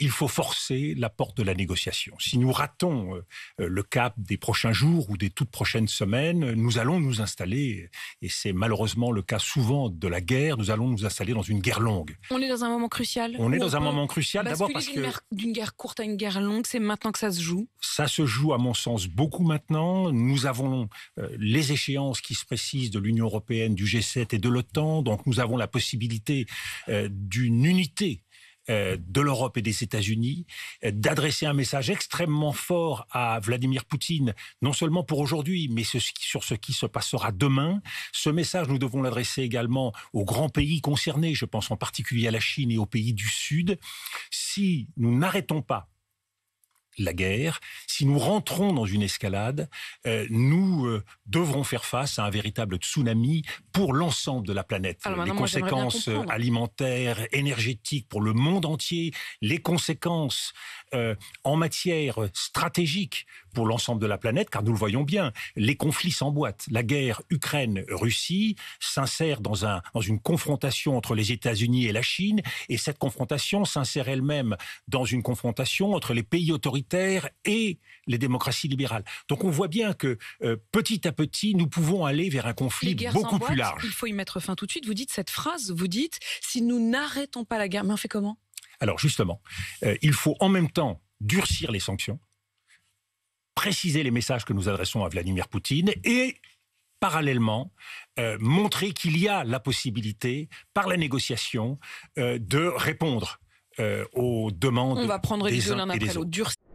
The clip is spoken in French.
il faut forcer la porte de la négociation. Si nous ratons euh, euh, le cap des prochains jours ou des toutes prochaines semaines, nous allons nous installer, et c'est malheureusement le cas souvent de la guerre, nous allons nous installer dans une guerre longue. On est dans un moment crucial. On est dans un moment crucial d'abord parce que... D'une guerre courte à une guerre longue, c'est maintenant que ça se joue Ça se joue à mon sens beaucoup maintenant. Nous avons euh, les échéances qui se précisent de l'Union européenne, du G7 et de l'OTAN, donc nous avons la possibilité d'une unité euh, de l'Europe et des États-Unis, euh, d'adresser un message extrêmement fort à Vladimir Poutine, non seulement pour aujourd'hui, mais sur ce qui se passera demain. Ce message, nous devons l'adresser également aux grands pays concernés, je pense en particulier à la Chine et aux pays du Sud. Si nous n'arrêtons pas la guerre, si nous rentrons dans une escalade, euh, nous euh, devrons faire face à un véritable tsunami pour l'ensemble de la planète. les conséquences euh, alimentaires, énergétiques pour le monde entier, les conséquences en matière stratégique pour l'ensemble de la planète, car nous le voyons bien, les conflits s'emboîtent. La guerre Ukraine-Russie s'insère dans, un, dans une confrontation entre les États-Unis et la Chine, et cette confrontation s'insère elle-même dans une confrontation entre les pays autoritaires et les démocraties libérales. Donc on voit bien que euh, petit à petit, nous pouvons aller vers un conflit beaucoup plus large. Il faut y mettre fin tout de suite. Vous dites cette phrase, vous dites, si nous n'arrêtons pas la guerre, mais on fait comment alors justement, euh, il faut en même temps durcir les sanctions, préciser les messages que nous adressons à Vladimir Poutine et parallèlement euh, montrer qu'il y a la possibilité, par la négociation, euh, de répondre euh, aux demandes. On va prendre les